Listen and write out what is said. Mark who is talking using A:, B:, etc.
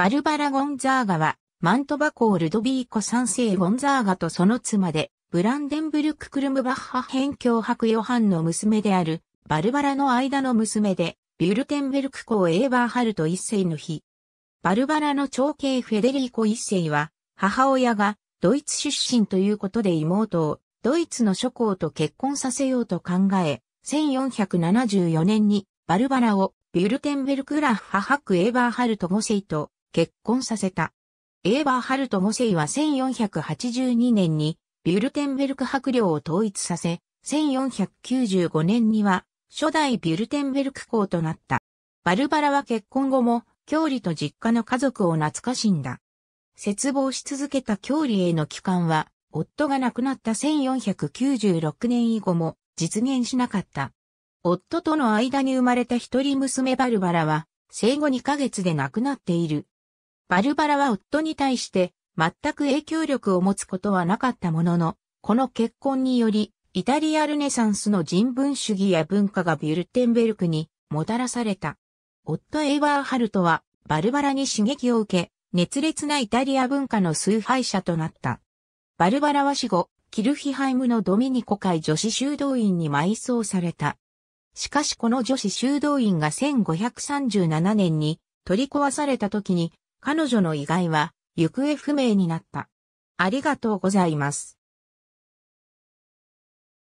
A: バルバラ・ゴンザーガは、マン
B: トバールドビーコ三世ゴンザーガとその妻で、ブランデンブルク・クルムバッハ辺境伯ヨハンの娘である、バルバラの間の娘で、ビュルテンベルク公エーバーハルト一世の日。バルバラの長兄フェデリーコ一世は、母親がドイツ出身ということで妹をドイツの諸侯と結婚させようと考え、1474年にバルバラをビュルテンベルクラッハハクエーバーハルト5世と結婚させた。エーバーハルト5世は1482年にビュルテンベルク伯領を統一させ、1495年には初代ビュルテンベルク公となった。バルバラは結婚後も、郷里と実家の家族を懐かしんだ。絶望し続けた郷里への帰還は、夫が亡くなった1496年以後も実現しなかった。夫との間に生まれた一人娘バルバラは、生後2ヶ月で亡くなっている。バルバラは夫に対して全く影響力を持つことはなかったものの、この結婚により、イタリアルネサンスの人文主義や文化がビュルテンベルクにもたらされた。夫エイバーハルトはバルバラに刺激を受け、熱烈なイタリア文化の崇拝者となった。バルバラは死後、キルヒハイムのドミニコ会女子修道院に埋葬された。しかしこの女子修道院が1537年に取り壊された時に彼女の意外は行方不
A: 明になった。ありがとうございます。